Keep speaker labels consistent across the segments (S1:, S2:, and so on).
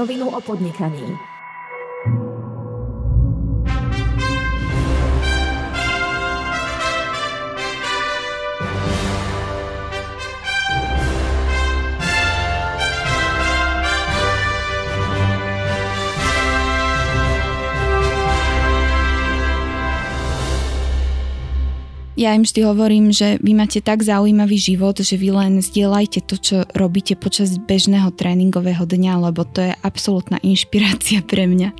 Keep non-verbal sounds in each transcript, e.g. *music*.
S1: rovinu o podnikaní. Ja im vždy hovorím, že vy máte tak zaujímavý život, že vy len zdieľajte to, čo robíte počas bežného tréningového dňa, lebo to je absolútna inšpirácia pre mňa.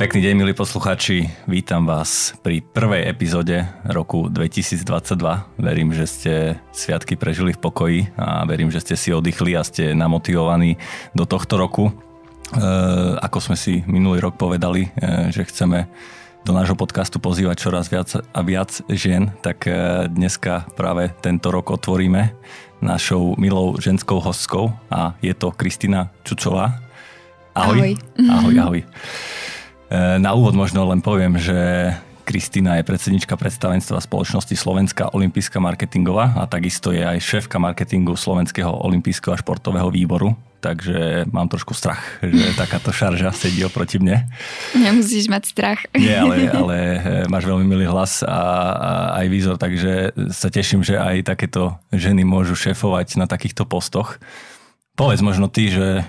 S2: Pekný deň, milí poslucháči. Vítam vás pri prvej epizode roku 2022. Verím, že ste sviatky prežili v pokoji a verím, že ste si oddychli a ste namotivovaní do tohto roku. Eh, ako sme si minulý rok povedali, eh, že chceme do nášho podcastu pozývať čoraz viac a viac žien, tak eh, dneska práve tento rok otvoríme našou milou ženskou hostkou a je to Kristina Čučová. Ahoj. Ahoj, ahoj. ahoj. Na úvod možno len poviem, že Kristýna je predsednička predstavenstva spoločnosti Slovenská olympijská marketingová a takisto je aj šéfka marketingu Slovenského olympijského a športového výboru. Takže mám trošku strach, že *laughs* takáto šarža sedí oproti mne.
S1: Nemusíš mať strach. Nie, ale, *laughs*
S2: ale e, máš veľmi milý hlas a, a aj výzor, takže sa teším, že aj takéto ženy môžu šéfovať na takýchto postoch. Povedz možno ty, že e,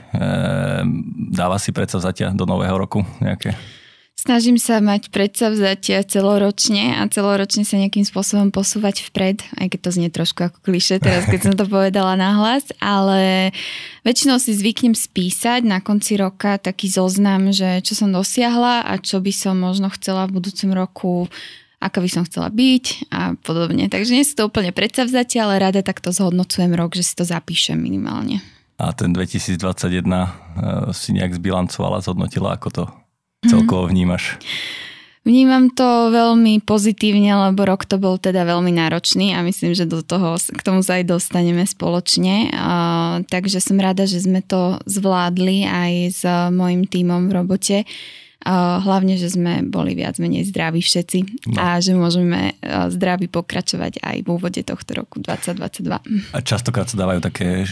S2: dáva si predsa zatiaľ do nového roku nejaké
S1: Snažím sa mať predsavzatia celoročne a celoročne sa nejakým spôsobom posúvať vpred, aj keď to znie trošku ako kliše teraz, keď som to povedala nahlas, ale väčšinou si zvyknem spísať na konci roka taký zoznam, že čo som dosiahla a čo by som možno chcela v budúcom roku aká by som chcela byť a podobne. Takže nie sú to úplne predsavzatia, ale rada takto zhodnocujem rok, že si to zapíšem minimálne.
S2: A ten 2021 eh, si nejak zbilancovala, zhodnotila, ako to Mhm. celkovo vnímaš?
S1: Vnímam to veľmi pozitívne, lebo rok to bol teda veľmi náročný a myslím, že do toho, k tomu sa aj dostaneme spoločne. takže som rada, že sme to zvládli aj s mojim tímom v robote hlavne, že sme boli viac menej zdraví všetci no. a že môžeme e, zdraví pokračovať aj v úvode tohto roku 2022.
S2: A častokrát sa dávajú také e,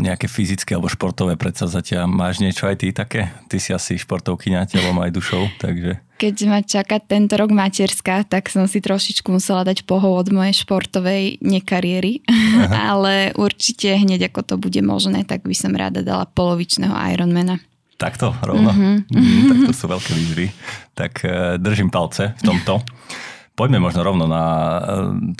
S2: nejaké fyzické alebo športové predsazatia. Máš niečo aj ty také? Ty si asi športovkyňa telom aj dušou, takže
S1: keď ma čaká tento rok materská, tak som si trošičku musela dať pohov od mojej športovej nekariéry, *laughs* ale určite hneď ako to bude možné, tak by som rada dala polovičného Ironmana.
S2: Takto rovno. Mm-hmm. Mm, tak to sú veľké výzvy. Tak e, držím palce v tomto. Poďme možno rovno na e,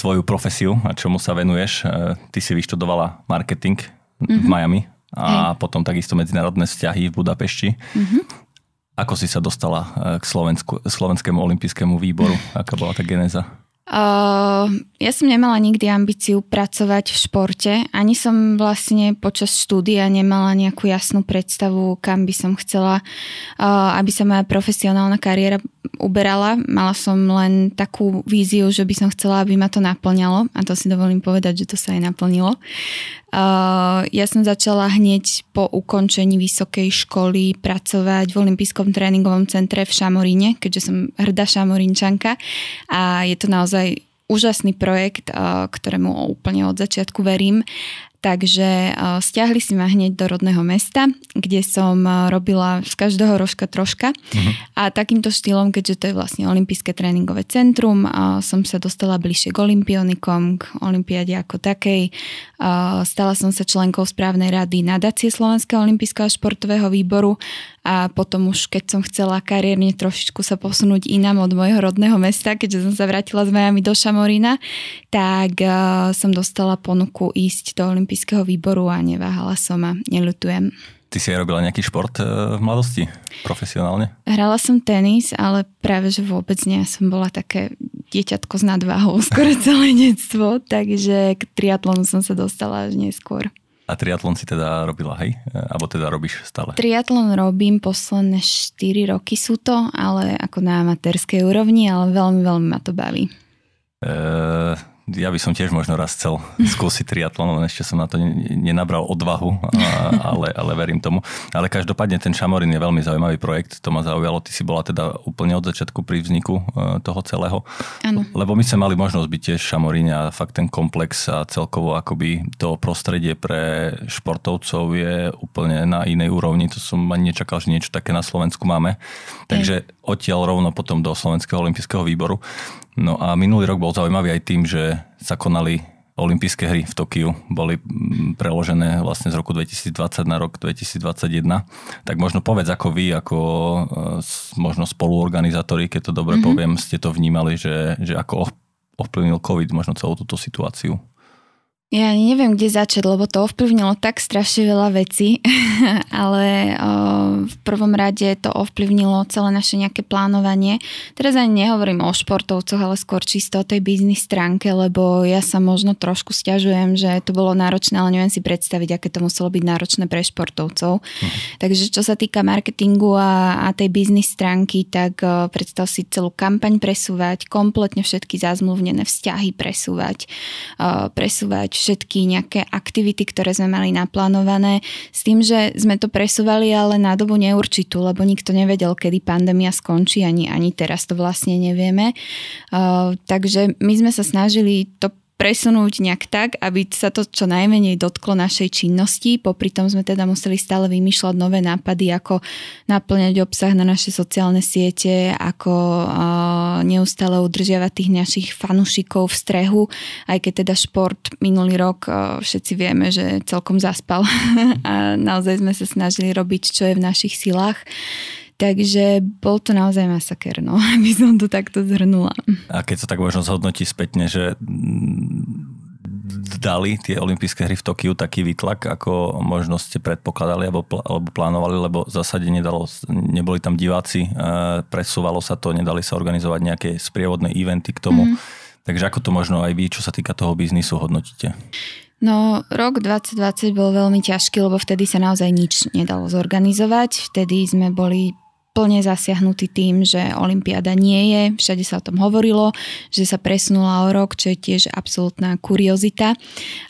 S2: tvoju profesiu a čomu sa venuješ. E, ty si vyštudovala marketing
S1: mm-hmm. v mhm. Miami
S2: a Hej. potom takisto medzinárodné vzťahy v Budapešti. Mm-hmm. Ako si sa dostala k Slovensku, Slovenskému olympijskému výboru? Aká bola tá geneza?
S1: Ehm, ja som nemala nikdy ambíciu pracovať v športe, ani som vlastne počas štúdia nemala nejakú jasnú predstavu, kam by som chcela, uh, aby sa moja profesionálna kariéra uberala. Mala som len takú víziu, že by som chcela, aby ma to naplňalo a to si dovolím povedať, že to sa aj naplnilo. Uh, ja som začala hneď po ukončení vysokej školy pracovať v Olympijskom tréningovom centre v Šamoríne, keďže som hrdá šamorínčanka. a je to naozaj úžasný projekt, uh, ktorému úplne od začiatku verím Takže e, stiahli si ma hneď do rodného mesta, kde som e, robila z každého rožka troška. Uh-huh. A takýmto štýlom, keďže to je vlastne olympijské tréningové centrum, e, som sa dostala bližšie k olimpionikom, k olimpiade ako takej. Stala som sa členkou správnej rady nadácie Slovenského olympijského športového výboru a potom už keď som chcela kariérne trošičku sa posunúť inám od mojho rodného mesta, keďže som sa vrátila z Miami do Šamorína, tak e, som dostala ponuku ísť do olympijského výboru a neváhala som a neľutujem.
S2: Ty si aj robila nejaký šport e, v mladosti, profesionálne?
S1: Hrala som tenis, ale práve že vôbec nie. Som bola také dieťatko s nadváhou *laughs* skoro celé detstvo, takže k triatlonu som sa dostala až neskôr.
S2: A triatlon si teda robila, hej? Abo teda robíš stále?
S1: Triatlon robím posledné 4 roky sú to, ale ako na amatérskej úrovni, ale veľmi, veľmi ma to baví
S2: ja by som tiež možno raz chcel skúsiť triatlon, len ešte som na to nenabral odvahu, ale, ale verím tomu. Ale každopádne ten Šamorín je veľmi zaujímavý projekt, to ma zaujalo. Ty si bola teda úplne od začiatku pri vzniku e, toho celého. Ano. Lebo my sme mali možnosť byť tiež Šamoríne a fakt ten komplex a celkovo akoby to prostredie pre športovcov je úplne na inej úrovni. To som ani nečakal, že niečo také na Slovensku máme. Takže odtiaľ rovno potom do Slovenského olympijského výboru. No a minulý rok bol zaujímavý aj tým, že sa konali olympijské hry v Tokiu. Boli mm, preložené vlastne z roku 2020 na rok 2021. Tak možno povedz, ako vy, ako e, možno spoluorganizátori, keď to dobre mm-hmm. poviem, ste to vnímali, že, že ako ovplyvnil COVID možno celú túto situáciu.
S1: Ja neviem, kde začať, lebo to ovplyvnilo tak strašne veľa vecí, *laughs* ale o, v prvom rade to ovplyvnilo celé naše nejaké plánovanie. Teraz ani nehovorím o športovcoch, ale skôr čisto o tej biznis stránke, lebo ja sa možno trošku stiažujem, že to bolo náročné, ale neviem si predstaviť, aké to muselo byť náročné pre športovcov. Mhm. Takže čo sa týka marketingu a, a tej biznis stránky, tak o, predstav si celú kampaň presúvať, kompletne všetky zazmluvnené vzťahy presúvať, o, presúvať všetky nejaké aktivity, ktoré sme mali naplánované, s tým, že sme to presúvali ale na dobu neurčitú, lebo nikto nevedel, kedy pandémia skončí, ani, ani teraz to vlastne nevieme. Uh, takže my sme sa snažili to presunúť nejak tak, aby sa to čo najmenej dotklo našej činnosti. Popri tom sme teda museli stále vymýšľať nové nápady, ako naplňať obsah na naše sociálne siete, ako uh, neustále udržiavať tých našich fanúšikov v strehu, aj keď teda šport minulý rok uh, všetci vieme, že celkom zaspal *laughs* a naozaj sme sa snažili robiť, čo je v našich silách. Takže bol to naozaj masaker, no, *laughs* aby som to takto zhrnula.
S2: A keď sa tak možno zhodnotí spätne, že dali tie olympijské hry v Tokiu taký výtlak, ako možno ste predpokladali alebo, pl- alebo plánovali, lebo v zásade nedalo, neboli tam diváci, e, presúvalo sa to, nedali sa organizovať nejaké sprievodné eventy k tomu. Mm. Takže ako to možno aj vy, čo sa týka toho biznisu, hodnotíte?
S1: No, rok 2020 bol veľmi ťažký, lebo vtedy sa naozaj nič nedalo zorganizovať. Vtedy sme boli plne zasiahnutý tým, že Olympiáda nie je, všade sa o tom hovorilo, že sa presunula o rok, čo je tiež absolútna kuriozita.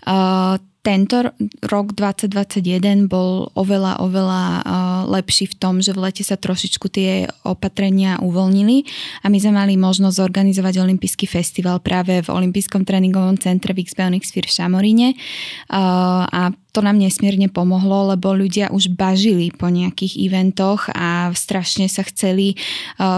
S1: Uh, tento rok 2021 bol oveľa, oveľa uh, lepší v tom, že v lete sa trošičku tie opatrenia uvoľnili a my sme mali možnosť zorganizovať Olympijský festival práve v Olympijskom tréningovom centre v Xbionics Fir v Šamoríne uh, a to nám nesmierne pomohlo, lebo ľudia už bažili po nejakých eventoch a strašne sa chceli e,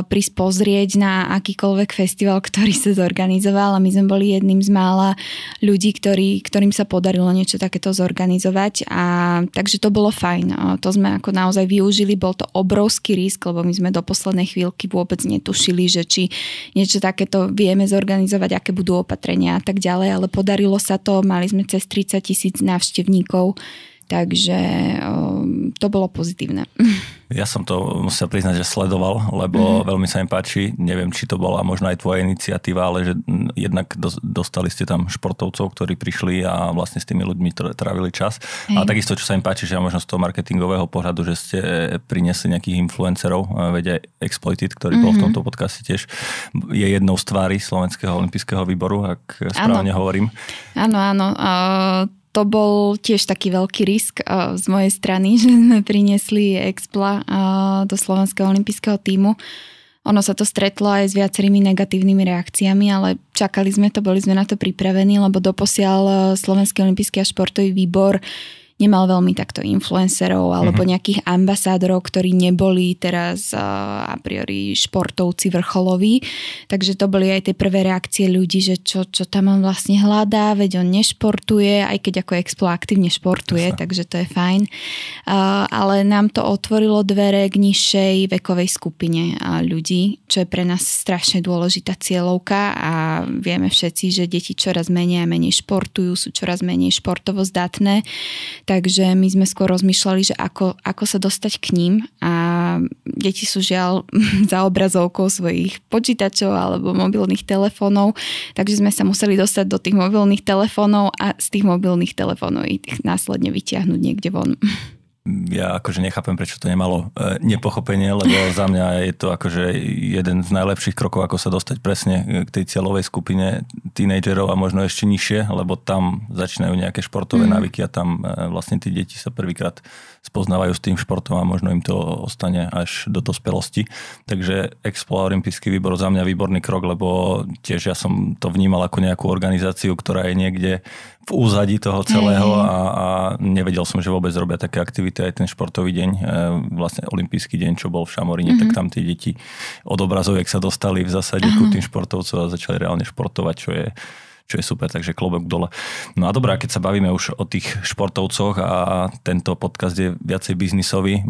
S1: prísť pozrieť na akýkoľvek festival, ktorý sa zorganizoval a my sme boli jedným z mála ľudí, ktorý, ktorým sa podarilo niečo takéto zorganizovať a takže to bolo fajn. E, to sme ako naozaj využili, bol to obrovský risk, lebo my sme do poslednej chvíľky vôbec netušili, že či niečo takéto vieme zorganizovať, aké budú opatrenia a tak ďalej, ale podarilo sa to, mali sme cez 30 tisíc návštevníkov rokov, Takže um, to bolo pozitívne.
S2: Ja som to musel priznať, že sledoval, lebo mm-hmm. veľmi sa mi páči. Neviem, či to bola možno aj tvoja iniciatíva, ale že jednak dostali ste tam športovcov, ktorí prišli a vlastne s tými ľuďmi trávili čas. Hej. A takisto, čo sa im páči, že možno z toho marketingového pohľadu, že ste e, priniesli nejakých influencerov, e, vedia Exploited, ktorý mm-hmm. bol v mhm. tomto podcaste tiež, je jednou z tvári Slovenského olympijského výboru, ak e, správne ano. hovorím.
S1: Áno, áno. Uh to bol tiež taký veľký risk e, z mojej strany, *laughs* že sme priniesli Expla e, do Slovenského olympijského týmu. Ono sa to stretlo aj s viacerými negatívnymi reakciami, ale čakali sme to, boli sme na to pripravení, lebo doposiaľ e, Slovenský olympijský a športový výbor nemal veľmi takto influencerov alebo mm-hmm. nejakých ambasádorov, ktorí neboli teraz eh, a priori športovci vrcholoví. Takže to boli aj tie prvé reakcie ľudí, že čo, čo tam on vlastne hľadá, veď on nešportuje, aj keď ako Explo aktívne športuje, Jasne. takže to je fajn. Eh, ale nám to otvorilo dvere k nižšej vekovej skupine eh, ľudí, čo je pre nás strašne dôležitá cieľovka a vieme všetci, že deti čoraz menej a menej športujú, sú čoraz menej športovo zdatné takže my sme skôr rozmýšľali, že ako, ako sa dostať k ním a deti sú žiaľ *laughs* za obrazovkou svojich počítačov alebo mobilných telefónov, takže sme sa museli dostať do tých mobilných telefónov a z tých mobilných telefónov ich následne vyťahnuť niekde von. *laughs*
S2: ja akože nechápem, prečo to nemalo e, nepochopenie, lebo za mňa je to akože jeden z najlepších krokov, ako sa dostať presne e, k tej cieľovej skupine tínejdžerov a možno ešte nižšie, lebo tam začínajú nejaké športové mm. návyky a tam e, vlastne tí deti sa prvýkrát spoznávajú s tým športom a možno im to ostane až do dospelosti. Takže Expo Olympijský výbor za mňa výborný krok, lebo tiež ja som to vnímal ako nejakú organizáciu, ktorá je niekde v úzadí toho celého a, a nevedel som, že vôbec robia také aktivity aj ten športový deň, e, vlastne olimpijský deň, čo bol v Šamoríne, mm-hmm. tak mhm. tam tie deti od obrazoviek sa dostali v zásade ku mhm. tým športovcom a začali reálne športovať, čo je čo je super, takže klobok dole. No a dobrá, keď sa bavíme už o tých športovcoch a tento podcast je viacej biznisový,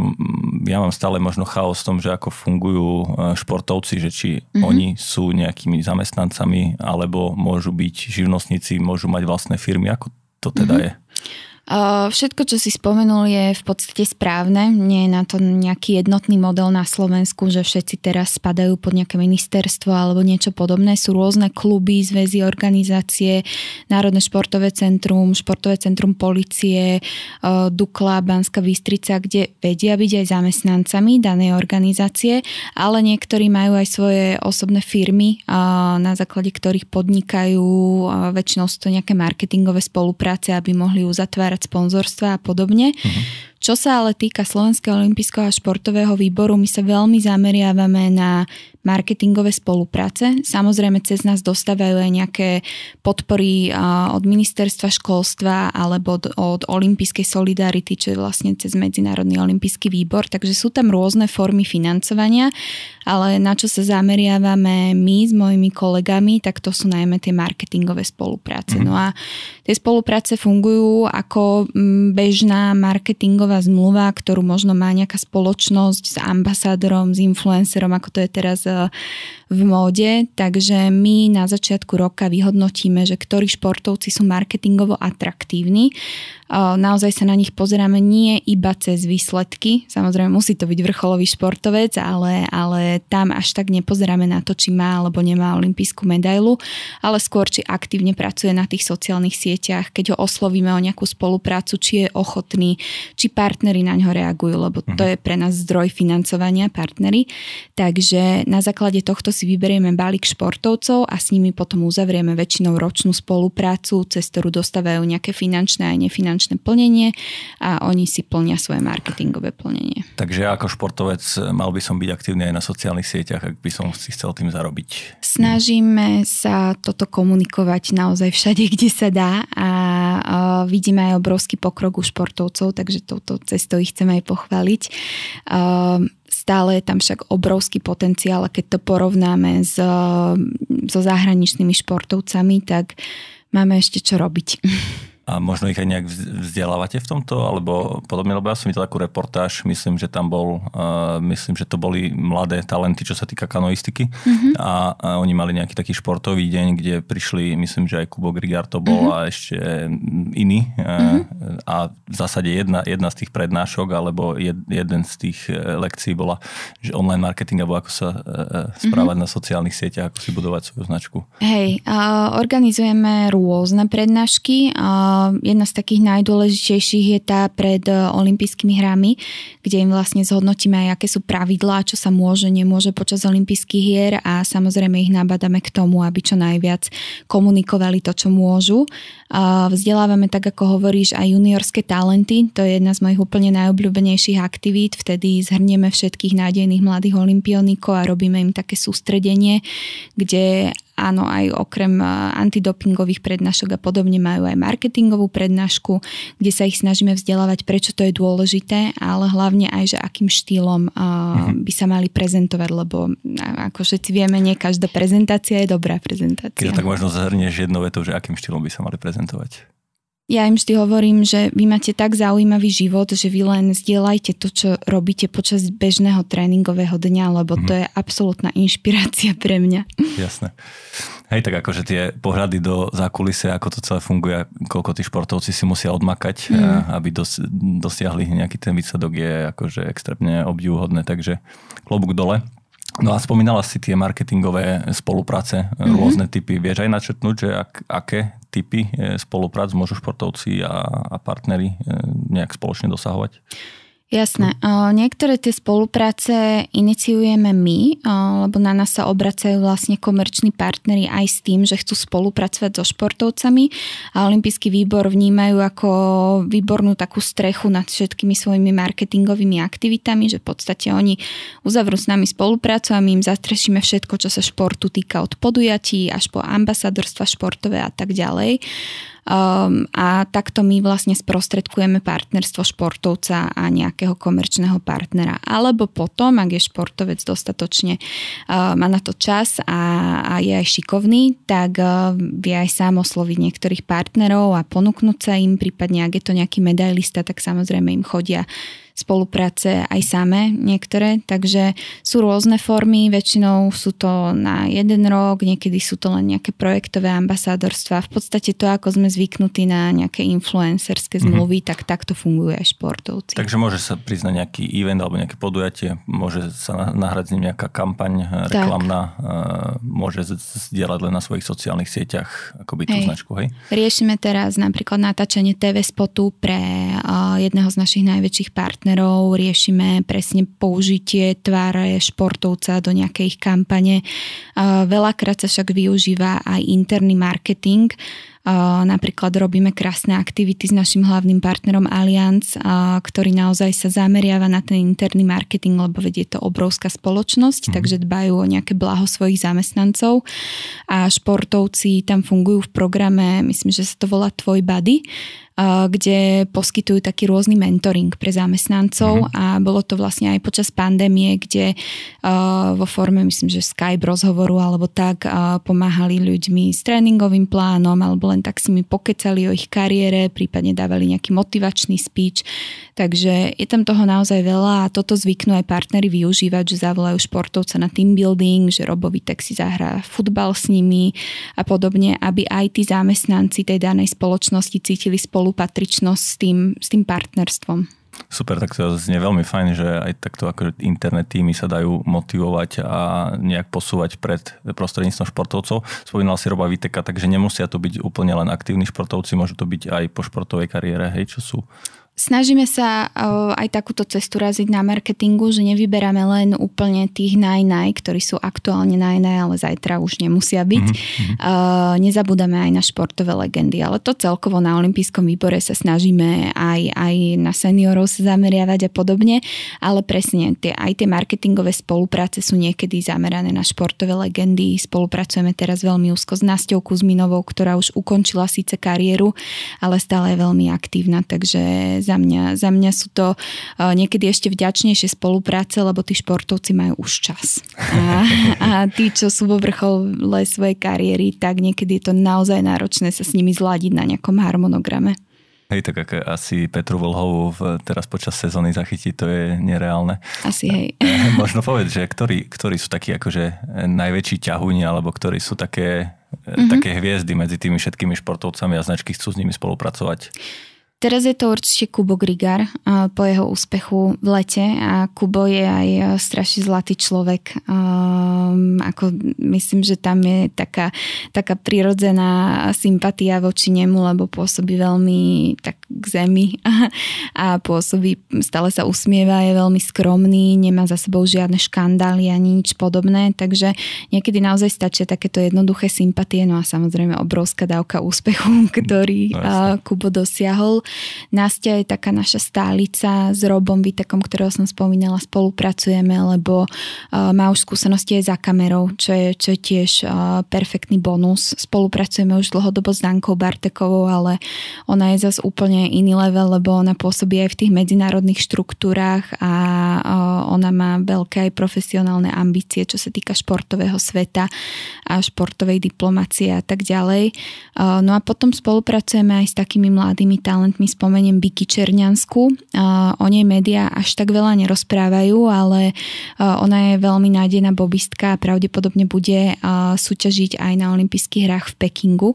S2: ja mám stále možno chaos v tom, že ako fungujú e, športovci, že či mm-hmm. oni sú nejakými zamestnancami, alebo môžu byť živnostníci, môžu mať vlastné firmy, ako to teda mm-hmm. je.
S1: Všetko, čo si spomenul, je v podstate správne. Nie je na to nejaký jednotný model na Slovensku, že všetci teraz spadajú pod nejaké ministerstvo alebo niečo podobné. Sú rôzne kluby, zväzy, organizácie, Národné športové centrum, Športové centrum policie, Dukla, Banská Vystrica, kde vedia byť aj zamestnancami danej organizácie, ale niektorí majú aj svoje osobné firmy, na základe ktorých podnikajú. Väčšinou sú to nejaké marketingové spolupráce, aby mohli uzatvárať vyberať sponzorstva a podobne. Uh-huh. Čo sa ale týka Slovenského olympijského a športového výboru, my sa veľmi zameriavame na marketingové spolupráce. Samozrejme, cez nás dostávajú aj nejaké podpory od ministerstva školstva alebo od, od olympijskej solidarity, čo je vlastne cez Medzinárodný olympijský výbor. Takže sú tam rôzne formy financovania, ale na čo sa zameriavame my s mojimi kolegami, tak to sú najmä tie marketingové spolupráce. Mm-hmm. No a tie spolupráce fungujú ako mm, bežná marketingová zmluva, ktorú možno má nejaká spoločnosť s ambasádorom, s influencerom, ako to je teraz v móde, takže my na začiatku roka vyhodnotíme, že ktorí športovci sú marketingovo atraktívni. E, naozaj sa na nich pozeráme nie iba cez výsledky, samozrejme musí to byť vrcholový športovec, ale, ale tam až tak nepozeráme na to, či má alebo nemá olympijskú medailu, ale skôr, či aktívne pracuje na tých sociálnych sieťach, keď ho oslovíme o nejakú spoluprácu, či je ochotný, či partnery na ňo reagujú, lebo to mhm. je pre nás zdroj financovania partnery. Takže na základe tohto si vyberieme balík športovcov a s nimi potom uzavrieme väčšinou ročnú spoluprácu, cez ktorú dostávajú nejaké finančné a nefinančné plnenie a oni si plnia svoje marketingové
S2: plnenie. Takže ja ako športovec mal by som byť aktívny aj na sociálnych sieťach, ak by som si chcel tým zarobiť.
S1: Snažíme sa toto komunikovať naozaj všade, *laughs* kde sa dá a vidíme aj obrovský pokrok u športovcov, takže touto cestou ich chceme aj pochváliť. Stále je tam však obrovský potenciál a keď to porovnáme s, eh, so zahraničnými športovcami, tak máme ešte čo robiť. *laughs*
S2: A možno ich aj nejak vzdelávate v tomto, alebo podobne, lebo ja som videl takú reportáž, myslím, že tam bol, uh, myslím, že to boli mladé talenty, čo sa týka kanoistiky mm-hmm. a, a oni mali nejaký taký športový deň, kde prišli, myslím, že aj Kubo Grigar to bol mm-hmm. a ešte Uh, mm-hmm. a v zásade jedna, jedna z tých prednášok alebo jed, jeden z tých e, lekcií bola, že online marketing alebo ako sa uh, správať mm-hmm. na sociálnych sieťach, ako si budovať svoju značku.
S1: Hej, uh, organizujeme rôzne prednášky, uh, Ehm, jedna z takých najdôležitejších je tá pred eh, olympijskými hrami, kde im vlastne zhodnotíme aj aké sú pravidlá, čo sa môže, nemôže počas olympijských hier a samozrejme ich nabadáme k tomu, aby čo najviac komunikovali to, čo môžu. Ehm, vzdelávame tak, ako hovoríš, aj juniorské talenty, to je jedna z mojich úplne najobľúbenejších aktivít, vtedy zhrnieme všetkých nádejných mladých olimpionikov a robíme im také sústredenie, kde áno, aj okrem e, antidopingových prednášok a podobne majú aj marketingovú prednášku, kde sa ich snažíme vzdelávať, prečo to je dôležité, ale hlavne aj, že akým štýlom e, mhm. by sa mali prezentovať, lebo ako všetci vieme, nie každá prezentácia je dobrá prezentácia. Keď tak možno
S2: zahrnieš jednou vetou, že akým štýlom by sa mali prezentovať.
S1: Ja im vždy hovorím, že vy máte tak zaujímavý život, že vy len zdieľajte to, čo robíte počas bežného tréningového dňa, lebo mm. to mhm. je absolútna inšpirácia pre mňa.
S2: Jasné. Hej, tak akože tie pohľady do zákulise, ako to celé funguje, koľko tí športovci si musia odmakať, mm. aby dos, dosiahli nejaký ten výsledok, je akože extrémne obdivuhodné, takže klobúk dole. No a spomínala si tie marketingové spolupráce, mm-hmm. rôzne typy. Vieš aj načrtnúť, že ak, aké typy e, spoluprác môžu športovci a, a partnery e, nejak spoločne dosahovať?
S1: Jasné. Hm. Niektoré tie spolupráce iniciujeme my, lebo na nás sa obracajú vlastne komerční partnery aj s tým, že chcú spolupracovať so športovcami a Olympijský výbor vnímajú ako výbornú takú strechu nad všetkými svojimi marketingovými aktivitami, že v podstate oni uzavrú s nami spoluprácu a my im zastrešíme všetko, čo sa športu týka od podujatí až po ambasadorstva športové a tak ďalej. Um, a takto my vlastne sprostredkujeme partnerstvo športovca a nejakého komerčného partnera. Alebo potom, ak je športovec dostatočne, uh, má na to čas a, a je aj šikovný, tak uh, vie aj sám osloviť niektorých partnerov a ponúknuť sa im, prípadne ak je to nejaký medailista, tak samozrejme im chodia spolupráce aj samé niektoré, takže sú rôzne formy, väčšinou sú to na jeden rok, niekedy sú to len nejaké projektové ambasádorstva. V podstate to, ako sme zvyknutí na nejaké influencerské mhm. zmluvy, mm-hmm. tak takto funguje aj športovci.
S2: Takže môže sa priznať nejaký event alebo nejaké podujatie, môže sa ním nejaká kampaň eh, reklamná, tak. Eh, môže zdieľať len na svojich sociálnych sieťach akoby tú hej. značku, hej?
S1: Riešime teraz napríklad natáčanie TV spotu pre eh, jedného z našich najväčších partnerov partnerov, riešime presne použitie tváre športovca do nejakej ich kampane. Veľakrát sa však využíva aj interný marketing, Napríklad robíme krásne aktivity s našim hlavným partnerom Allianz, ktorý naozaj sa zameriava na ten interný marketing, lebo vedie to obrovská spoločnosť, mm. takže dbajú o nejaké blaho svojich zamestnancov. A športovci tam fungujú v programe, myslím, že sa to volá Tvoj body kde poskytujú taký rôzny mentoring pre zamestnancov mm-hmm. a bolo to vlastne aj počas pandémie, kde vo forme, myslím, že Skype rozhovoru alebo tak pomáhali ľuďmi s tréningovým plánom alebo len tak si mi pokecali o ich kariére, prípadne dávali nejaký motivačný speech. Takže je tam toho naozaj veľa a toto zvyknú aj partnery využívať, že zavolajú športovca na team building, že robový tak si zahrá futbal s nimi a podobne, aby aj tí zamestnanci tej danej spoločnosti cítili spolu spolupatričnosť s tým, s tým partnerstvom.
S2: Super, tak to znie veľmi fajn, že aj takto ako internet týmy sa dajú motivovať a nejak posúvať pred prostredníctvom športovcov. Spomínal si Roba Viteka, takže nemusia to byť úplne len aktívni športovci, môžu to byť aj po športovej kariére, hej, čo sú
S1: Snažíme sa aj takúto cestu raziť na marketingu, že nevyberáme len úplne tých najnaj, ktorí sú aktuálne najnaj, ale zajtra už nemusia byť. Mm-hmm. Nezabúdame aj na športové legendy, ale to celkovo na olympijskom výbore sa snažíme aj, aj na seniorov sa zameriavať a podobne, ale presne tie, aj tie marketingové spolupráce sú niekedy zamerané na športové legendy. Spolupracujeme teraz veľmi úzko s Nasťou Kuzminovou, ktorá už ukončila síce kariéru, ale stále je veľmi aktívna, takže za mňa. Za mňa sú to e, niekedy ešte vďačnejšie spolupráce, lebo tí športovci majú už čas. A, a tí, čo sú vo vrchole svojej kariéry, tak niekedy je to naozaj náročné sa s nimi zladiť na nejakom harmonograme.
S2: Hej, tak ak asi Petru Volhovu teraz počas sezóny zachytí, to je nereálne.
S1: Asi e, hej. E,
S2: možno povedať, že ktorí, ktorí sú takí akože najväčší ťahuni, alebo ktorí sú také, mm-hmm. také hviezdy medzi tými všetkými športovcami a značky chcú s nimi spolupracovať?
S1: Teraz je to určite Kubo Grigar po jeho úspechu v lete a Kubo je aj e, strašne zlatý človek. Um, ako myslím, že tam je taká, taká prirodzená sympatia voči nemu, lebo pôsobí veľmi tak k zemi *laughs* a pôsobí, stále sa usmieva, je veľmi skromný, nemá za sebou žiadne škandály ani nič podobné, takže niekedy naozaj stačia takéto jednoduché sympatie, no a samozrejme obrovská dávka úspechu, *laughs* ktorý no, Kubo dosiahol. Nastia je taká naša stálica s Robom Vitekom, ktorého som spomínala, spolupracujeme, lebo eh, má už skúsenosti aj za kamerou, čo je, čo je tiež eh, perfektný bonus. Spolupracujeme už dlhodobo s Dankou Bartekovou, ale ona je zase úplne iný level, lebo ona pôsobí aj v tých medzinárodných štruktúrach a eh, ona má veľké aj profesionálne ambície, čo sa týka športového sveta a športovej diplomácie a tak ďalej. No a potom spolupracujeme aj s takými mladými talentami, mi spomeniem Biky Černiansku. O nej médiá až tak veľa nerozprávajú, ale e, ona je veľmi nádená bobistka a pravdepodobne bude e, súťažiť aj na olympijských hrách v Pekingu.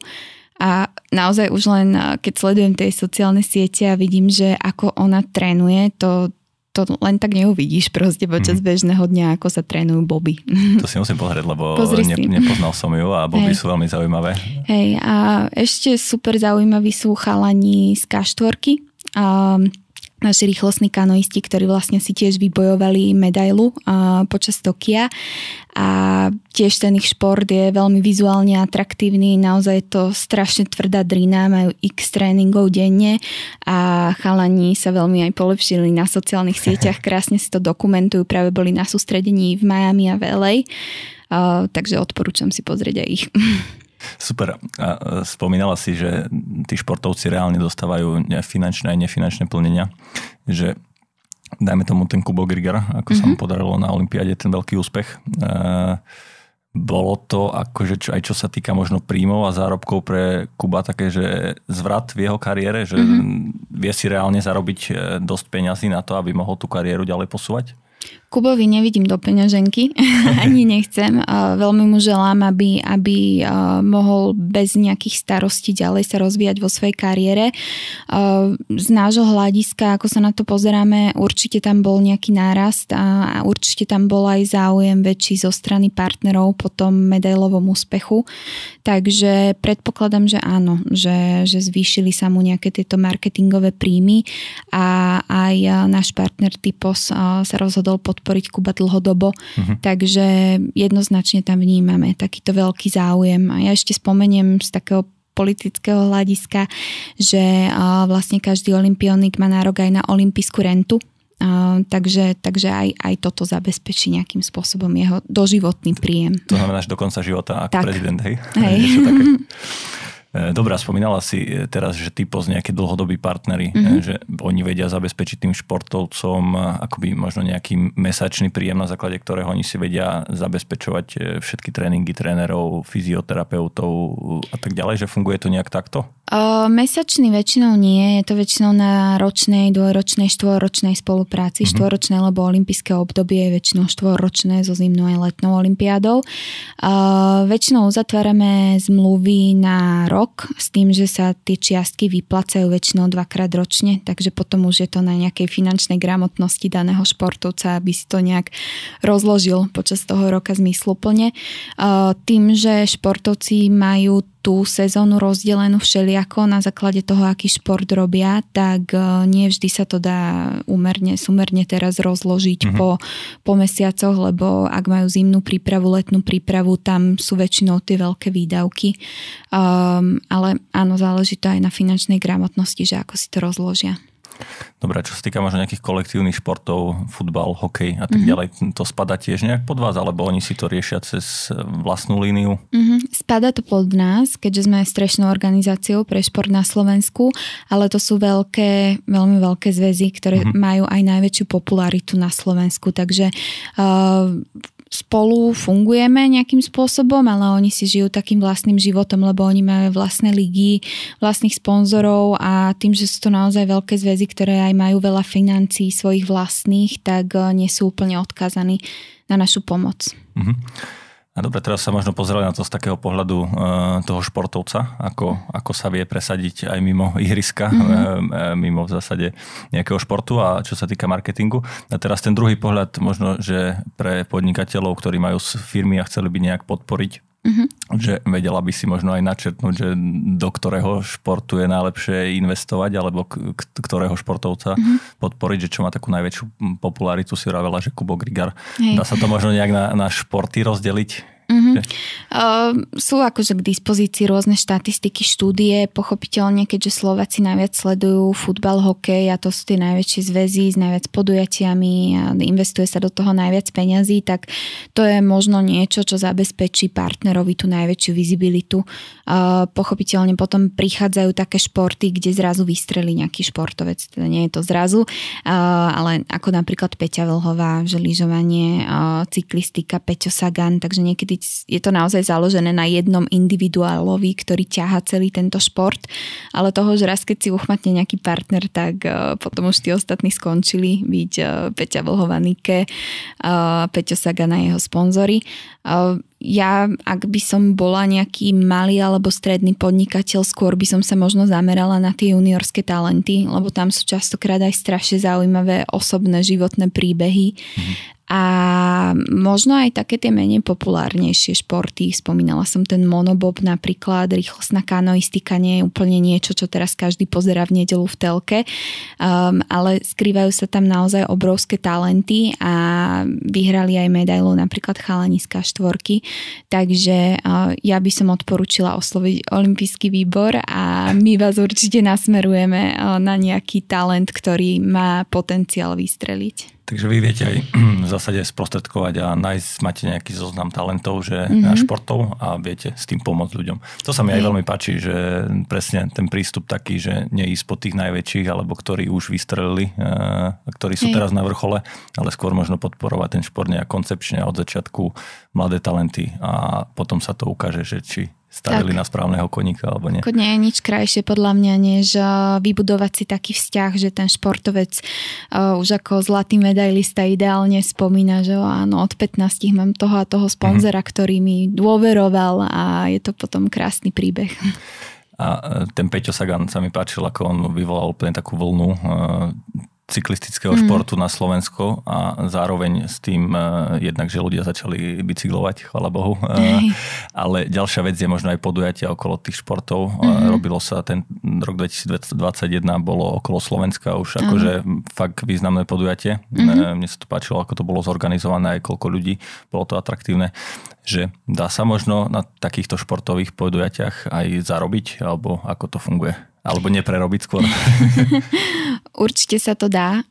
S1: A naozaj už len, e, keď sledujem tie sociálne siete a vidím, že ako ona trénuje, to, to len tak neuvidíš proste počas mm. bežného dňa, ako sa trénujú boby.
S2: To si musím pozrieť, lebo *laughs* ne, nepoznal som ju a boby hey. sú veľmi zaujímavé.
S1: Hej, a ešte super zaujímaví sú chalani z kaštvorky. Um, naši rýchlostní kanoisti, ktorí vlastne si tiež vybojovali medailu počas Tokia a tiež ten ich šport je veľmi vizuálne atraktívny, naozaj je to strašne tvrdá drina, majú x tréningov denne a chalani sa veľmi aj polepšili na sociálnych *laughs* sieťach, krásne si to dokumentujú, práve boli na sústredení v Miami a v LA, takže odporúčam si pozrieť aj ich. *laughs*
S2: Super. A e, spomínala si, že tí športovci reálne dostávajú finančné a nefinančné plnenia. Že dajme tomu ten Kubo Grigar, ako mm-hmm. sa mu mhm. podarilo na Olympiáde ten veľký úspech. E, bolo to akože čo, aj čo sa týka možno príjmov a zárobkov pre Kuba také, že zvrat v jeho kariére, že mm-hmm. vie si reálne zarobiť e, dosť peňazí na to, aby mohol tú kariéru ďalej posúvať?
S1: Kubovi nevidím do peňaženky, *laughs* ani nechcem. Veľmi mu želám, aby, aby mohol bez nejakých starostí ďalej sa rozvíjať vo svojej kariére. Z nášho hľadiska, ako sa na to pozeráme, určite tam bol nejaký nárast a určite tam bol aj záujem väčší zo strany partnerov po tom medailovom úspechu. Takže predpokladám, že áno, že, že zvýšili sa mu nejaké tieto marketingové príjmy a aj náš partner Typos sa rozhodol rozhodol podporiť Kuba dlhodobo, uh-huh. takže jednoznačne tam vnímame takýto veľký záujem. A ja ešte spomeniem z takého politického hľadiska, že vlastne každý olimpionik má nárok aj na olimpijskú rentu, Uh, takže, takže aj, aj toto zabezpečí nejakým spôsobom jeho doživotný príjem. To
S2: znamená, že do konca života ako tak. prezident, hej? hej. *laughs* E, dobrá, spomínala si e, teraz, že ty poz nejaké dlhodobí partnery, mm-hmm. že oni vedia zabezpečiť tým športovcom akoby možno nejaký mesačný príjem, na základe ktorého oni si vedia zabezpečovať všetky tréningy trénerov, fyzioterapeutov a tak ďalej, že funguje to nejak takto?
S1: O, mesačný väčšinou nie, je to väčšinou na ročnej, dvojročnej, štvoročnej spolupráci. Mm-hmm. Štvoročné, lebo olympijské obdobie je väčšinou štvoročné so zimnou aj letnou olimpiádou. O, väčšinou uzatvárame zmluvy na rok rok s tým, že sa tie čiastky vyplacajú väčšinou dvakrát ročne, takže potom už je to na nejakej finančnej gramotnosti daného športovca, aby si to nejak rozložil počas toho roka zmysluplne. Tým, že športovci majú tú sezónu rozdelenú všeliako na základe toho, aký šport robia, tak e, nie vždy sa to dá umerne, sumerne teraz rozložiť mm-hmm. po, po mesiacoch, lebo ak majú zimnú prípravu, letnú prípravu, tam sú väčšinou tie veľké výdavky. Um, ale áno, záleží to aj na finančnej gramotnosti, že ako si to rozložia.
S2: Dobre, čo sa týka možno nejakých kolektívnych športov, futbal, hokej a tak mm-hmm. ďalej, to spada tiež nejak pod vás, alebo oni si to riešia cez eh, vlastnú líniu?
S1: Mm-hmm. Spada to pod nás, keďže sme strešnou organizáciou pre šport na Slovensku, ale to sú veľké, veľmi veľké zväzy, ktoré mm-hmm. majú aj najväčšiu popularitu na Slovensku, takže uh, spolu fungujeme nejakým spôsobom, ale oni si žijú takým vlastným životom, lebo oni majú vlastné ligy, vlastných sponzorov a tým, že sú to naozaj veľké zväzy, ktoré aj majú veľa financií svojich vlastných, tak eh, nie sú úplne odkazaní na našu pomoc. Mm-hmm
S2: dobre, teraz sa možno pozerali na to z takého pohľadu e, toho športovca, ako, ako sa vie presadiť aj mimo ihriska, mm-hmm. e, mimo v zásade nejakého športu a čo sa týka marketingu. A teraz ten druhý pohľad možno, že pre podnikateľov, ktorí majú firmy a chceli by nejak podporiť Uh-huh. Že vedela by si možno aj načrtnúť, že do ktorého športu je najlepšie investovať, alebo k, ktorého športovca uh-huh. podporiť, že čo má takú najväčšiu popularitu, si vravela, že Kubo Grigar. Hej. Dá sa to možno nejak na, na športy rozdeliť? Mm-hmm.
S1: Uh, sú akože k dispozícii rôzne štatistiky, štúdie, pochopiteľne, keďže Slováci najviac sledujú futbal, hokej a to sú tie najväčšie zväzy s najviac podujatiami a investuje sa do toho najviac peňazí, tak to je možno niečo, čo zabezpečí partnerovi tú najväčšiu vizibilitu. Uh, pochopiteľne potom prichádzajú také športy, kde zrazu vystrelí nejaký športovec, teda nie je to zrazu, uh, ale ako napríklad Peťa Vlhová, že lyžovanie, uh, cyklistika, Peťo Sagan, takže niekedy keď je to naozaj založené na jednom individuálovi, ktorý ťaha celý tento šport, ale toho, že raz keď si uchmatne nejaký partner, tak e, potom už tí ostatní skončili byť e, Peťa Vlhovaníke, Peťo Saga na jeho sponzory. E, ja, ak by som bola nejaký malý alebo stredný podnikateľ, skôr by som sa možno zamerala na tie juniorské talenty, lebo tam sú častokrát aj strašne zaujímavé osobné životné príbehy. Mm. A možno aj také tie menej populárnejšie športy. Spomínala som ten monobob napríklad, rýchlostná kanoistika nie je úplne niečo, čo teraz každý pozera v nedelu v telke, um, ale skrývajú sa tam naozaj obrovské talenty a vyhrali aj medailu napríklad chalaniska štvorky Takže eh, ja by som odporúčila osloviť Olympijský výbor a my vás určite nasmerujeme eh, na nejaký talent, ktorý má potenciál vystreliť.
S2: Takže vy viete aj *clears throat* v zásade sprostredkovať a nájsť, máte nejaký zoznam talentov že mm-hmm. športov a viete s tým pomôcť ľuďom. To sa mi aj veľmi páči, že presne ten prístup taký, že neísť po tých najväčších, alebo ktorí už vystrelili, ktorí sú Hej. teraz na vrchole, ale skôr možno podporovať ten šport nejak koncepčne od začiatku mladé talenty a potom sa to ukáže, že či stavili tak. na správneho koníka alebo nie.
S1: nie je nič krajšie podľa mňa, než eh, vybudovať si taký vzťah, že ten športovec uh, už ako zlatý medailista ideálne spomína, že áno, od 15 mám toho a toho sponzora, mm-hmm. ktorý mi dôveroval a je to potom krásny príbeh.
S2: A eh, ten Peťo Sagan sa mi páčil, ako on vyvolal úplne takú vlnu cyklistického mm. športu na Slovensku a zároveň s tým e, jednak, že ľudia začali bicyklovať, chvala Bohu. E, hey. Ale ďalšia vec je možno aj podujatia okolo tých športov. Mm. Robilo sa ten rok 2021 bolo okolo Slovenska už akože mm. fakt významné podujatie. Mm. Mne sa to páčilo, ako to bolo zorganizované, aj koľko ľudí. Bolo to atraktívne že dá sa možno na takýchto športových podujatiach aj zarobiť, alebo ako to funguje? Alebo neprerobiť skôr? *laughs*
S1: Určite sa to dá.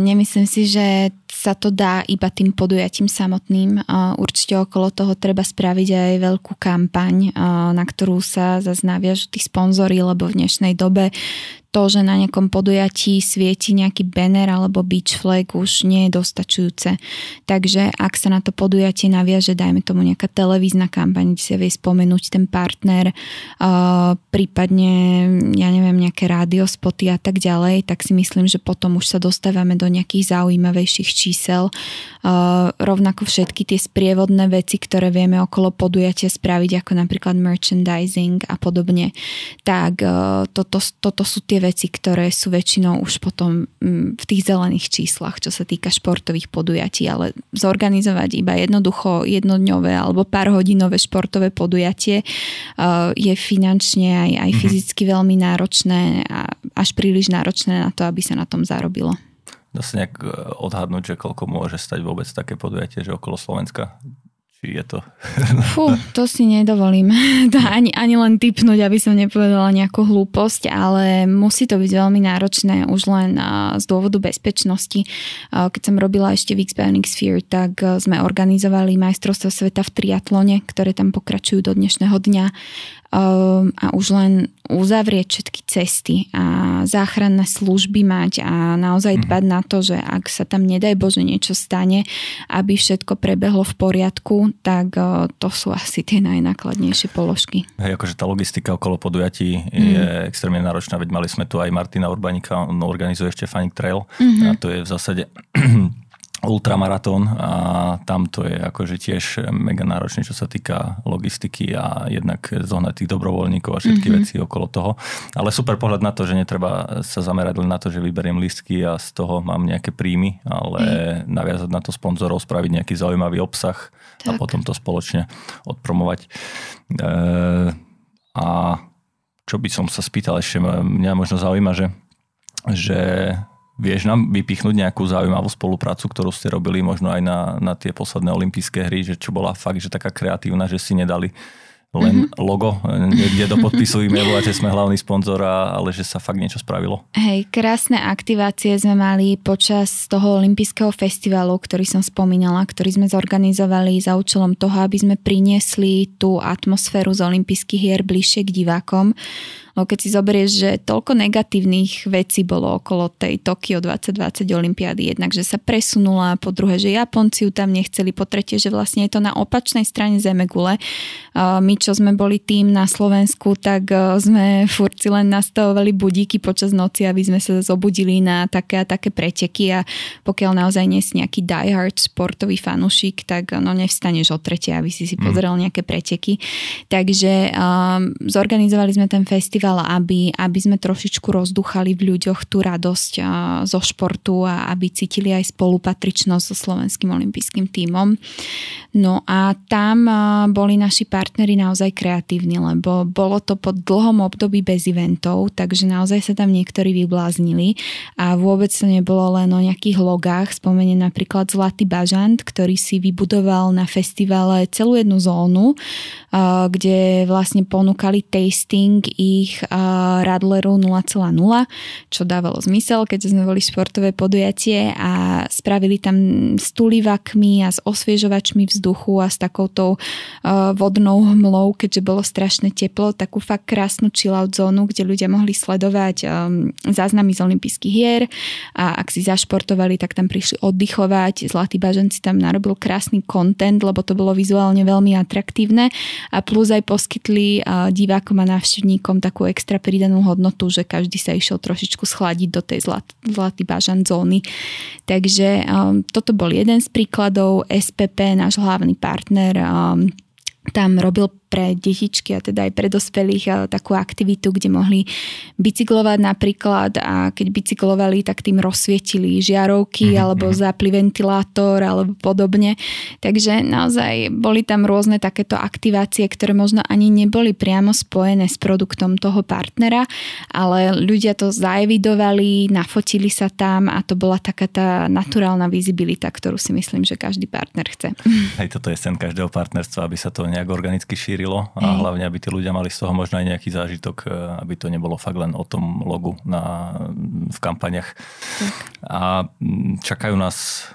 S1: nemyslím si, že sa to dá iba tým podujatím samotným. určite okolo toho treba spraviť aj veľkú kampaň, na ktorú sa zase naviažú tí sponzory, lebo v dnešnej dobe to, že na nejakom podujatí svieti nejaký banner alebo beach flag už nie je dostačujúce. Takže ak sa na to podujatie naviaže, dajme tomu nejaká televízna kampaň, kde sa vie spomenúť ten partner, prípadne, ja neviem, nejaké rádiospoty a tak ďalej, tak si myslím, že potom už sa dostávame do nejakých zaujímavejších čísel. Rovnako všetky tie sprievodné veci, ktoré vieme okolo podujatia spraviť, ako napríklad merchandising a podobne, tak e, toto, toto sú tie veci, ktoré sú väčšinou už potom mm, v tých zelených číslach, čo sa týka športových podujatí, ale zorganizovať iba jednoducho jednodňové alebo párhodinové športové podujatie e, je finančne aj, aj mhm. fyzicky veľmi náročné a až príliš náročné na to, aby sa na tom zarobilo.
S2: Dá sa nejak e, odhadnúť, že koľko môže stať vôbec také podujatie, že okolo Slovenska? či je to...
S1: *laughs* Fú, to si nedovolím. *laughs* ani, ani len typnúť, aby som nepovedala nejakú hlúposť, ale musí to byť veľmi náročné už len z dôvodu bezpečnosti. Keď som robila ešte v Xbionic Sphere, tak sme organizovali majstrovstvo sveta v triatlone, ktoré tam pokračujú do dnešného dňa Ehm, a už len uzavrieť všetky cesty a záchranné služby mať a naozaj mhm. dbať na to, že ak sa tam nedaj Bože niečo stane, aby všetko prebehlo v poriadku, tak eh, to sú asi tie najnákladnejšie položky.
S2: Hej, akože tá logistika okolo podujatí mm. je mhm. extrémne náročná, veď mali sme tu aj Martina Urbanika, on organizuje ešte Fanic Trail mm-hmm. a mhm. to je v zásade ultramaratón a tam to je akože tiež mega náročné, čo sa týka logistiky a jednak zohnať tých dobrovoľníkov a všetky mm-hmm. veci okolo toho. Ale super pohľad na to, že netreba sa zamerať len na to, že vyberiem listky a z toho mám nejaké príjmy, ale mm. naviazať na to sponzorov, spraviť nejaký zaujímavý obsah tak. a potom to spoločne odpromovať. E, a čo by som sa spýtal ešte, mňa možno zaujíma, že, že Vieš nám vypichnúť nejakú zaujímavú spoluprácu, ktorú ste robili možno aj na, na tie posledné olympijské hry, že čo bola fakt, že taká kreatívna, že si nedali len mm-hmm. logo, eh, niekde do podpisu e-mailu a že sme hlavný sponzor, ale že sa fakt niečo spravilo.
S1: Hej, krásne aktivácie sme mali počas toho olympijského festivalu, ktorý som spomínala, ktorý sme zorganizovali za účelom toho, aby sme priniesli tú atmosféru z olympijských hier bližšie k divákom. No, keď si zoberieš, že toľko negatívnych vecí bolo okolo tej Tokio 2020 Olympiády, jednak, že sa presunula, po druhé, že Japonci ju tam nechceli, po tretie, že vlastne je to na opačnej strane Zemegule. My, čo sme boli tým na Slovensku, tak e, sme furci len nastavovali budíky počas noci, aby sme sa zobudili na také a také preteky a pokiaľ naozaj nie si nejaký diehard športový fanúšik, tak no nevstaneš o tretie, aby si si mm. pozrel nejaké preteky. Takže um, zorganizovali sme ten festival povedala, aby, aby sme trošičku rozduchali v ľuďoch tú radosť a, eh, zo športu a aby cítili aj spolupatričnosť so slovenským olympijským tímom. No a tam a, eh, boli naši partneri naozaj kreatívni, lebo bolo to po dlhom období bez eventov, takže naozaj sa tam niektorí vybláznili a vôbec to nebolo len o nejakých logách. Spomeniem napríklad Zlatý bažant, ktorý si vybudoval na festivale celú jednu zónu, a, eh, kde vlastne ponúkali tasting ich ročných Radleru 0,0, čo dávalo zmysel, keď sme boli športové podujatie a spravili tam s tulivakmi a s osviežovačmi vzduchu a s takouto vodnou hmlou, keďže bolo strašne teplo, takú fakt krásnu chillout zónu, kde ľudia mohli sledovať záznamy z olympijských hier a ak si zašportovali, tak tam prišli oddychovať. Zlatý bažen si tam narobil krásny kontent, lebo to bolo vizuálne veľmi atraktívne a plus aj poskytli divákom a návštevníkom takú extra pridanú hodnotu, že každý sa išiel trošičku schladiť do tej zlat, zlatý bažan zóny. Takže um, toto bol jeden z príkladov. SPP, náš hlavný partner, um, tam robil pre detičky a teda aj pre dospelých takú aktivitu, kde mohli bicyklovať napríklad a keď bicyklovali, tak tým rozsvietili žiarovky mm-hmm. alebo mhm. zapli ventilátor alebo podobne. Takže naozaj boli tam rôzne takéto aktivácie, ktoré možno ani neboli priamo spojené s produktom toho partnera, ale ľudia to zaevidovali, nafotili sa tam a to bola taká tá naturálna vizibilita, ktorú si myslím, že každý partner chce.
S2: Hej, toto je sen každého partnerstva, aby sa to nejak organicky šírilo a Hej. hlavne, aby tí ľudia mali z toho možno aj nejaký zážitok, e, aby to nebolo fakt len o tom logu na, v kampaniach. Tak. A čakajú nás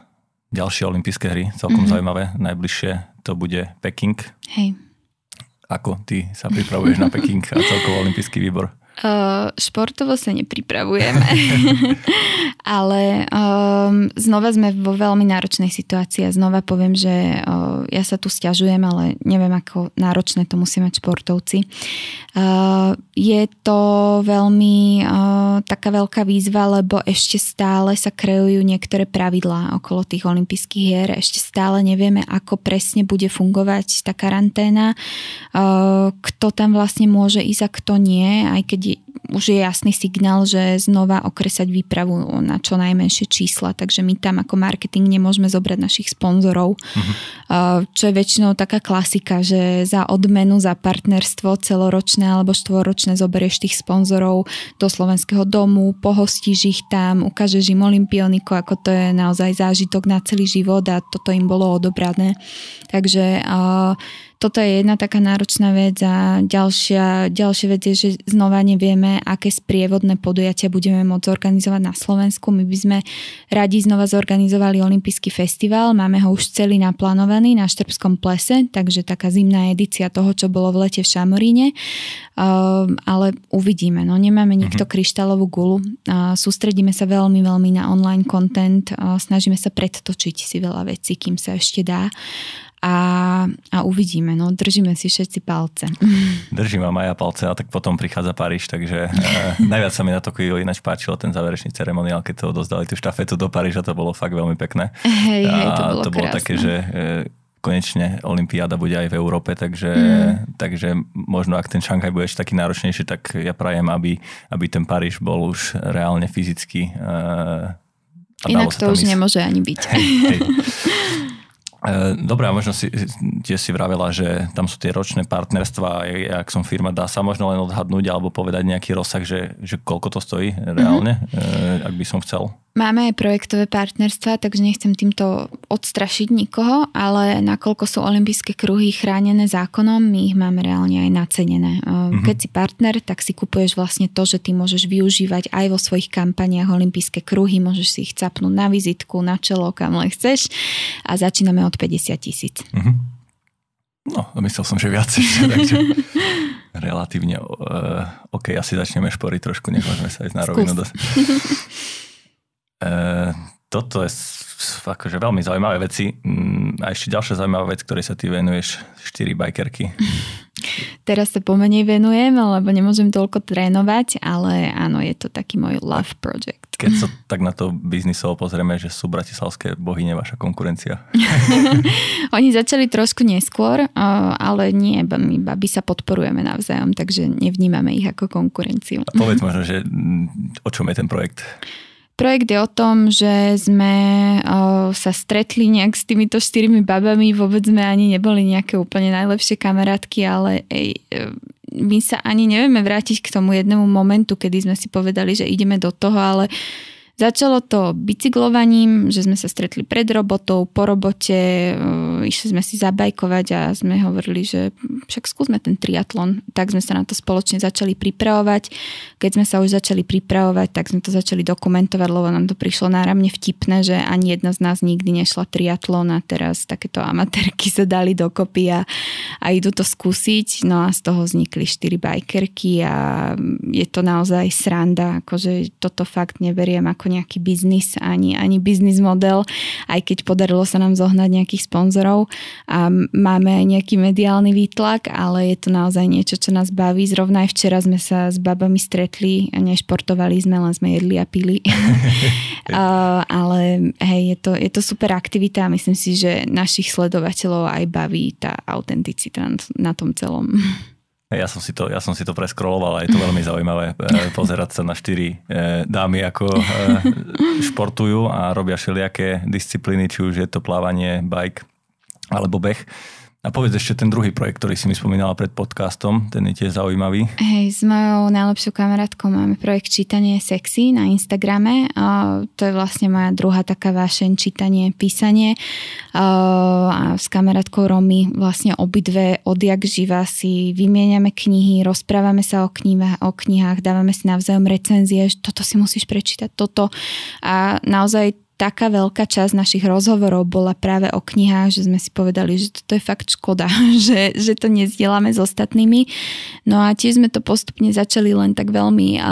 S2: ďalšie olympijské hry, celkom mm-hmm. zaujímavé. Najbližšie to bude Peking. Hej. Ako ty sa pripravuješ na Peking a celkovo olympijský výbor?
S1: Uh, športovo sa
S2: nepripravujeme,
S1: *laughs* ale um, znova sme vo veľmi náročnej situácii a znova poviem, že uh, ja sa tu stiažujem, ale neviem, ako náročné to musí mať športovci. Uh, je to veľmi uh, taká veľká výzva, lebo ešte stále sa kreujú niektoré pravidlá okolo tých olympijských hier. Ešte stále nevieme, ako presne bude fungovať tá karanténa, uh, kto tam vlastne môže ísť a kto nie, aj keď keď už je jasný signál, že znova okresať výpravu na čo najmenšie čísla, takže my tam ako marketing nemôžeme zobrať našich sponzorov, mm-hmm. čo je väčšinou taká klasika, že za odmenu, za partnerstvo celoročné alebo štvoročné zoberieš tých sponzorov do Slovenského domu, pohostíš ich tam, ukážeš im olimpioniku, ako to je naozaj zážitok na celý život a toto im bolo odobrané. Takže uh, toto je jedna taká náročná vec a ďalšia, ďalšia vec je, že znova nevieme, aké sprievodné podujatia budeme môcť zorganizovať na Slovensku. My by sme radi znova zorganizovali Olympijský festival, máme ho už celý naplánovaný na Štrbskom plese, takže taká zimná edícia toho, čo bolo v lete v Šamoríne, um, ale uvidíme. No, nemáme mhm. nikto mm-hmm. kryštálovú gulu, uh, sústredíme sa veľmi, veľmi na online content, uh, snažíme sa predtočiť si veľa vecí, kým sa ešte dá a, a uvidíme. No, držíme si všetci palce. *laughs*
S2: Držím vám aj ja palce a tak potom prichádza Paríž, takže e, najviac sa mi na to kvíli ináč páčilo ten záverečný ceremoniál, keď to dozdali tú štafetu do Paríža, to bolo fakt veľmi pekné. Hej, a hej, to bolo, to bolo také, že e, konečne Olympiáda bude aj v Európe, takže, mm. takže možno ak ten Šanghaj bude ešte taký náročnejší, tak ja prajem, aby, aby ten Paríž bol už reálne fyzicky. Uh, Inak to už ísť.
S1: nemôže ani byť. Hej, hej. *laughs*
S2: E, Dobre, a možno si, tie si vravela, že tam sú tie ročné partnerstva, ak som firma, dá sa možno len odhadnúť alebo povedať nejaký rozsah, že, že koľko to stojí mhm. reálne, mm-hmm. ak by som chcel.
S1: Máme aj projektové partnerstva, takže nechcem týmto odstrašiť nikoho, ale nakoľko sú olympijské kruhy chránené zákonom, my ich máme reálne aj nacenené. Mm-hmm. Keď si partner, tak si kupuješ vlastne to, že ty môžeš využívať aj vo svojich kampaniách olympijské kruhy, môžeš si ich capnúť na vizitku, na čelo, kam len chceš a začíname od od 50 tisíc.
S2: Uh-huh. No, myslel som, že viac. *laughs* relatívne uh, e, OK, asi začneme šporiť trošku, nech môžeme sa ísť na rovinu. Uh, *laughs* toto je akože veľmi zaujímavé veci. Mm, a ešte ďalšia zaujímavá vec, ktorej sa ty venuješ, štyri bajkerky.
S1: *laughs* Teraz sa pomenej venujem, lebo nemôžem toľko trénovať, ale áno, je to taký môj love project.
S2: Keď sa *laughs* tak na to biznisovo pozrieme, že sú bratislavské bohyne vaša konkurencia.
S1: *laughs* Oni začali trošku neskôr, ale nie, my babi sa podporujeme navzájom, takže nevnímame ich ako konkurenciu. A
S2: povedz možno, že mm, o čom je ten projekt?
S1: projekt je o tom, že sme o, sa stretli nejak s týmito štyrmi babami, vôbec sme ani neboli nejaké úplne najlepšie kamarátky, ale ej, e, my sa ani nevieme vrátiť k tomu jednému momentu, kedy sme si povedali, že ideme do toho, ale Začalo to bicyklovaním, že sme sa stretli pred robotou, po robote, e, išli sme si zabajkovať a sme hovorili, že však skúsme ten triatlon. Tak sme sa na to spoločne začali pripravovať. Keď sme sa už začali pripravovať, tak sme to začali dokumentovať, lebo nám to prišlo náramne vtipné, že ani jedna z nás nikdy nešla triatlon a teraz takéto amatérky sa dali dokopy a, a idú to skúsiť. No a z toho vznikli štyri bajkerky a je to naozaj sranda, akože toto fakt neberiem ako nejaký biznis, ani, ani biznis model, aj keď podarilo sa nám zohnať nejakých sponzorov a máme aj nejaký mediálny výtlak, ale je to naozaj niečo, čo nás baví. Zrovna aj včera sme sa s babami stretli nešportovali sme, len sme jedli a pili. *laughs* ale hej, je to, je to super aktivita a myslím si, že našich sledovateľov aj baví tá autenticita na tom celom.
S2: Ja som si to, ja som si to preskroloval a je to veľmi zaujímavé e, pozerať sa na štyri e, dámy, ako e, športujú a robia všelijaké disciplíny, či už je to plávanie, bike alebo beh. A povedz ešte ten druhý projekt, ktorý si mi spomínala pred podcastom, ten je tiež zaujímavý.
S1: Hej, s mojou najlepšou kamarátkou máme projekt Čítanie sexy na Instagrame. O, to je vlastne moja druhá taká vášeň čítanie, písanie. O, a s kamarátkou Romy vlastne obidve odjak živa si vymieňame knihy, rozprávame sa o, knihách, o knihách, dávame si navzájom recenzie, že toto si musíš prečítať, toto. A naozaj taká veľká časť našich rozhovorov bola práve o knihách, že sme si povedali, že to je fakt škoda, *laughs* že, že to nezdielame s ostatnými. No a tiež sme to postupne začali len tak veľmi uh,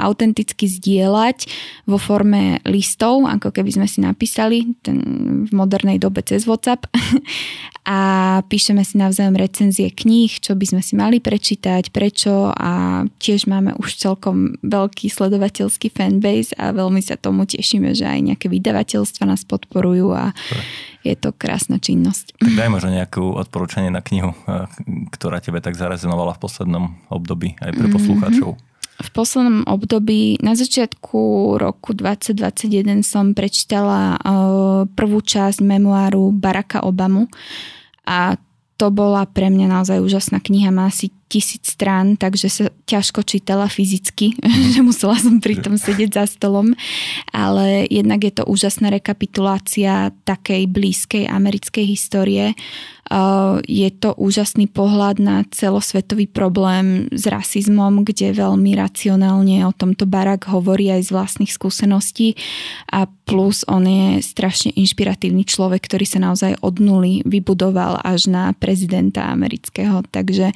S1: autenticky zdieľať vo forme listov, ako keby sme si napísali ten v modernej dobe cez WhatsApp. *laughs* a píšeme si navzájom recenzie kníh, čo by sme si mali prečítať, prečo a tiež máme už celkom veľký sledovateľský fanbase a veľmi sa tomu tešíme, že aj nejaké videá vydavateľstva nás podporujú a je to krásna činnosť.
S2: Tak daj možno nejakú odporúčanie na knihu, eh, ktorá tebe tak zarezonovala v poslednom období aj pre mhm. poslucháčov. Mm-hmm
S1: v poslednom období, na začiatku roku 2021 som prečítala eh, prvú časť memoáru Baracka Obamu a to bola pre mňa naozaj úžasná kniha. Má asi tisíc strán, takže sa ťažko čítala fyzicky, *laughs* že musela som pri tom sedieť za stolom, ale jednak je to úžasná rekapitulácia takej blízkej americkej histórie. Uh, je to úžasný pohľad na celosvetový problém s rasizmom, kde veľmi racionálne o tomto Barak hovorí aj z vlastných skúseností a plus on je strašne inšpiratívny človek, ktorý sa naozaj od nuly vybudoval až na prezidenta amerického. Takže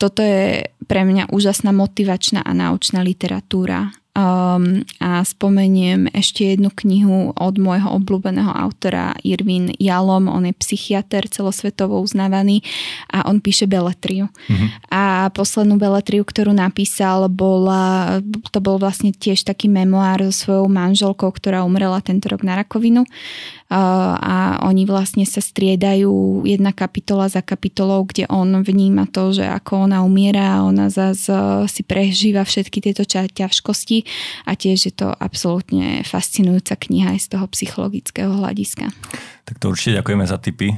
S1: toto je pre mňa úžasná motivačná a naučná literatúra Um, a spomeniem ešte jednu knihu od môjho obľúbeného autora Irvin Jalom. On je psychiatr celosvetovo uznávaný a on píše beletriu. Mm-hmm. A poslednú beletriu, ktorú napísal, bola, to bol vlastne tiež taký memoár so svojou manželkou, ktorá umrela tento rok na rakovinu. Eh, a oni vlastne sa striedajú jedna kapitola za kapitolou, kde on vníma to, že ako ona umiera a ona zase eh, si prežíva všetky tieto ťažkosti a tiež je to absolútne fascinujúca kniha aj z toho psychologického hľadiska.
S2: Tak to určite ďakujeme za tipy. E,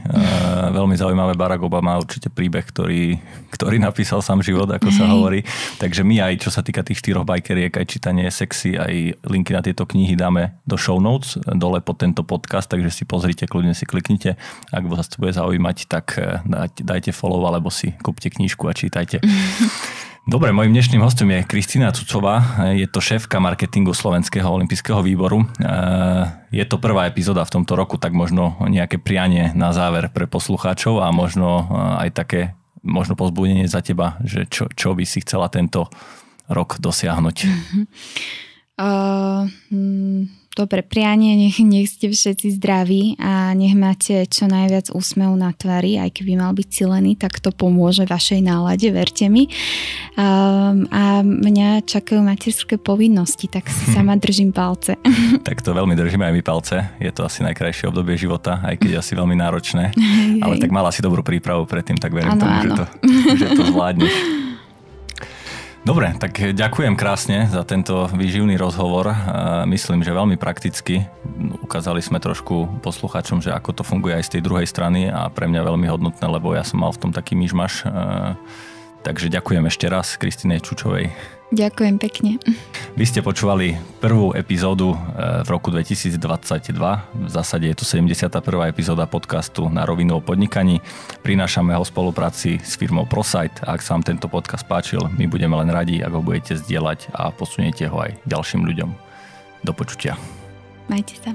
S2: veľmi zaujímavé. Barack Obama určite príbeh, ktorý, ktorý napísal sám život, ako sa Hej. Mhm. hovorí. Takže my aj, čo sa týka tých štyroch bajkeriek, aj čítanie sexy, aj linky na tieto knihy dáme do show notes, dole pod tento podcast, takže si pozrite, kľudne si kliknite. Ak vás to bude zaujímať, tak eh, dajte follow alebo si kúpte knižku a čítajte. *laughs* Dobre, mojim dnešným hostom je Kristýna Cucová, je to šéfka marketingu Slovenského olympijského výboru. E, je to prvá epizóda v tomto roku, tak možno nejaké prianie na záver pre poslucháčov a možno e, aj také možno pozbudenie za teba, že čo, čo by si chcela tento rok dosiahnuť. Uh-huh.
S1: uh uh Dobre prianie, nech, nech ste všetci zdraví a nech máte čo najviac úsmev na tvári, aj keby mal byť silený, tak to pomôže vašej nálade, verte mi. Um, a mňa čakajú materské povinnosti, tak si *laughs* sama držím palce. *laughs*
S2: tak to veľmi držíme aj my palce. Je to asi najkrajšie obdobie života, aj keď asi veľmi náročné. *laughs* Ale tak mala si dobrú prípravu predtým, tak verím ano, tomu, ano. Že, to, že to zvládneš. Dobre, tak ďakujem krásne za tento výživný rozhovor. Myslím, že veľmi prakticky. Ukázali sme trošku posluchačom, že ako to funguje aj z tej druhej strany a pre mňa veľmi hodnotné, lebo ja som mal v tom taký myšmaš e, Takže ďakujem ešte raz Kristine Čučovej.
S1: Ďakujem pekne.
S2: Vy ste počúvali prvú epizódu e, v roku 2022. V zásade je to 71. epizóda podcastu na rovinu o podnikaní. Prinášame ho v spolupráci s firmou ProSight. Ak sa vám tento podcast páčil, my budeme len radi, ak ho budete zdieľať a posuniete ho aj ďalším ľuďom. Do počutia.
S1: Majte sa.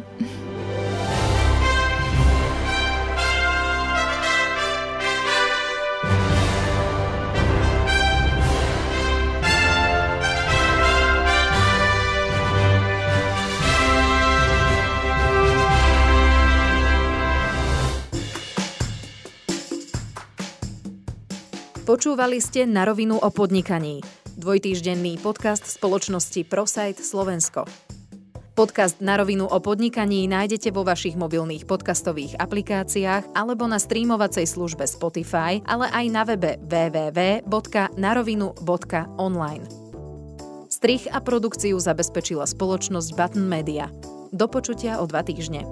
S1: Počúvali ste na rovinu o podnikaní. Dvojtýždenný podcast spoločnosti ProSite Slovensko. Podcast na rovinu o podnikaní nájdete vo vašich mobilných podcastových aplikáciách alebo na streamovacej službe Spotify, ale aj na webe www.narovinu.online. Strich a produkciu zabezpečila spoločnosť Button Media. Do počutia o dva týždne.